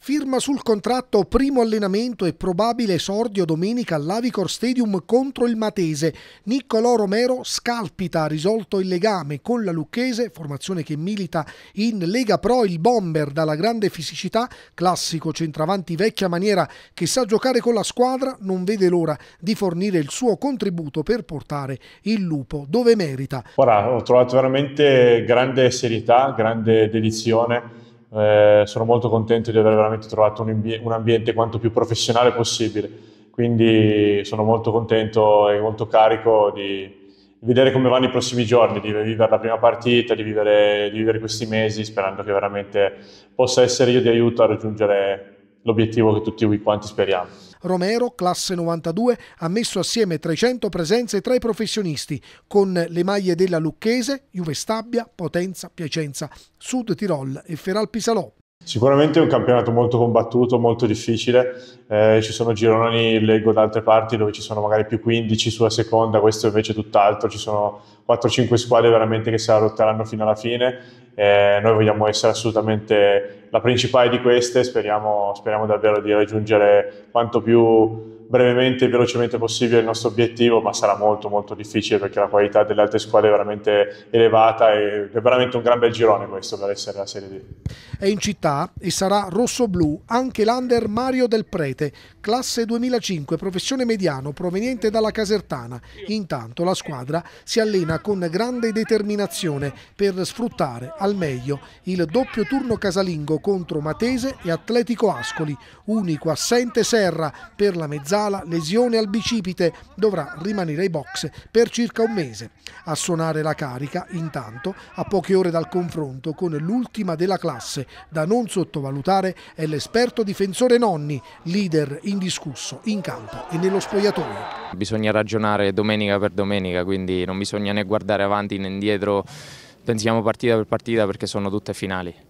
firma sul contratto primo allenamento e probabile esordio domenica all'Avicor Stadium contro il Matese. Niccolò Romero scalpita, risolto il legame con la Lucchese, formazione che milita in Lega Pro, il bomber dalla grande fisicità, classico centravanti vecchia maniera che sa giocare con la squadra, non vede l'ora di fornire il suo contributo per portare il lupo dove merita. Ora, ho trovato veramente grande serietà, grande dedizione eh, sono molto contento di aver veramente trovato un, un, ambiente quanto più professionale possibile, quindi sono molto contento e molto carico di vedere come vanno i prossimi giorni, di vivere la prima partita, di vivere, di vivere questi mesi, sperando che veramente possa essere io di aiuto a raggiungere l'obiettivo che tutti quanti speriamo. Romero, classe 92, ha messo assieme 300 presenze tra i professionisti con le maglie della Lucchese, Juve Stabia, Potenza, Piacenza, Sud Tirol e Feral Pisalò. Sicuramente è un campionato molto combattuto, molto difficile, eh, ci sono gironi, leggo da altre parti dove ci sono magari più 15 sulla seconda, questo invece è tutt'altro, ci sono 4-5 squadre veramente che si arrotteranno fino alla fine, eh, noi vogliamo essere assolutamente la principale di queste, speriamo, speriamo davvero di raggiungere quanto più brevemente e velocemente possibile il nostro obiettivo, ma sarà molto molto difficile perché la qualità delle altre squadre è veramente elevata e è veramente un gran bel girone questo per essere la Serie D. È in città età e sarà rosso-blu anche l'under Mario Del Prete, classe 2005, professione mediano, proveniente dalla Casertana. Intanto la squadra si allena con grande determinazione per sfruttare al meglio il doppio turno casalingo contro Matese e Atletico Ascoli. Unico assente Serra per la mezzala, lesione al bicipite, dovrà rimanere ai box per circa un mese. A suonare la carica, intanto, a poche ore dal confronto con l'ultima della classe, da noi non sottovalutare è l'esperto difensore Nonni, leader indiscusso in campo e nello spogliatoio. Bisogna ragionare domenica per domenica, quindi non bisogna né guardare avanti né indietro, pensiamo partita per partita perché sono tutte finali.